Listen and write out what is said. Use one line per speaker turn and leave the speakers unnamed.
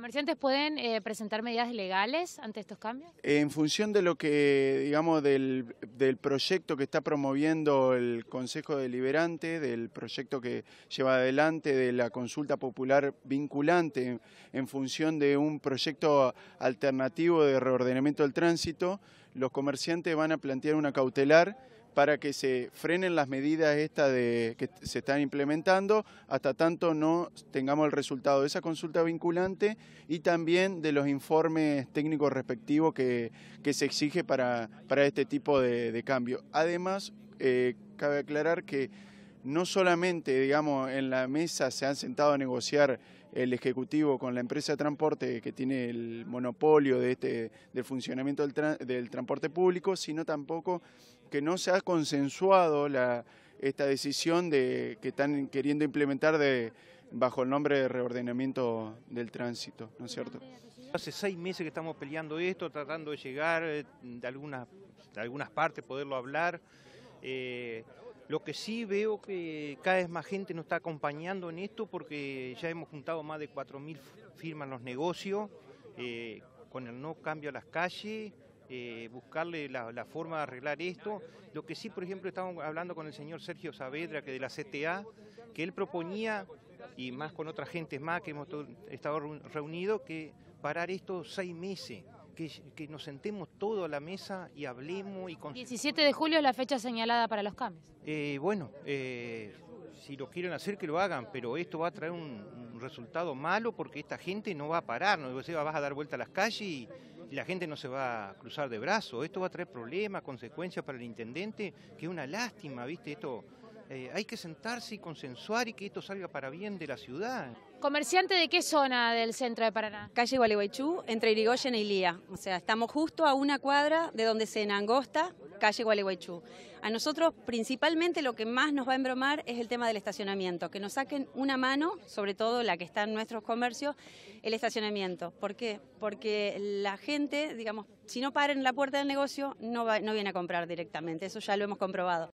comerciantes pueden eh, presentar medidas legales ante estos cambios?
En función de lo que, digamos, del, proyecto que está promoviendo el Consejo Deliberante, del proyecto que lleva adelante, de la consulta popular vinculante, en función de un proyecto alternativo de reordenamiento del tránsito, los comerciantes van a plantear una cautelar para que se frenen las medidas estas que se están implementando hasta tanto no tengamos el resultado de esa consulta vinculante y también de los informes técnicos respectivos que, se exige para, este tipo de, cambio. Además, eh, cabe aclarar que no solamente, digamos, en la mesa se han sentado a negociar el Ejecutivo con la empresa de transporte que tiene el monopolio de este, del funcionamiento del, del transporte público, sino tampoco que no se ha consensuado esta decisión de, que están queriendo implementar de, bajo el nombre de reordenamiento del tránsito, ¿no es cierto?
Hace seis meses que estamos peleando esto, tratando de llegar eh, de algunas, de algunas partes, poderlo hablar. Eh, lo que sí veo que cada vez más gente nos está acompañando en esto porque ya hemos juntado más de 4.000 firmas en los negocios, eh, con el no cambio a las calles, eh, buscarle la, forma de arreglar esto. Lo que sí, por ejemplo, estamos hablando con el señor Sergio Saavedra, que de la CTA, que él proponía, y más con otras gentes más que hemos estado reunidos, que parar esto seis meses que, nos sentemos todos a la mesa y hablemos. y con... 17
de julio es la fecha señalada para los cambios.
Eh, bueno, eh, si lo quieren hacer que lo hagan, pero esto va a traer un, resultado malo porque esta gente no va a parar, no se va, vas a dar vuelta a las calles y, la gente no se va a cruzar de brazos. Esto va a traer problemas, consecuencias para el intendente, que es una lástima, ¿viste? Esto eh, hay que sentarse y consensuar y que esto salga para bien de la ciudad.
¿Comerciante de qué zona del centro de
Paraná? Calle Gualeguaychú, entre Irigoyen e Ilía. O sea, estamos justo a una cuadra de donde se enangosta calle Gualeguaychú. A nosotros principalmente lo que más nos va a embromar es el tema del estacionamiento, que nos saquen una mano, sobre todo la que está en nuestros comercios, el estacionamiento. ¿Por qué? Porque la gente, digamos, si no paren la puerta del negocio, no, va, no viene a comprar directamente, eso ya lo hemos comprobado.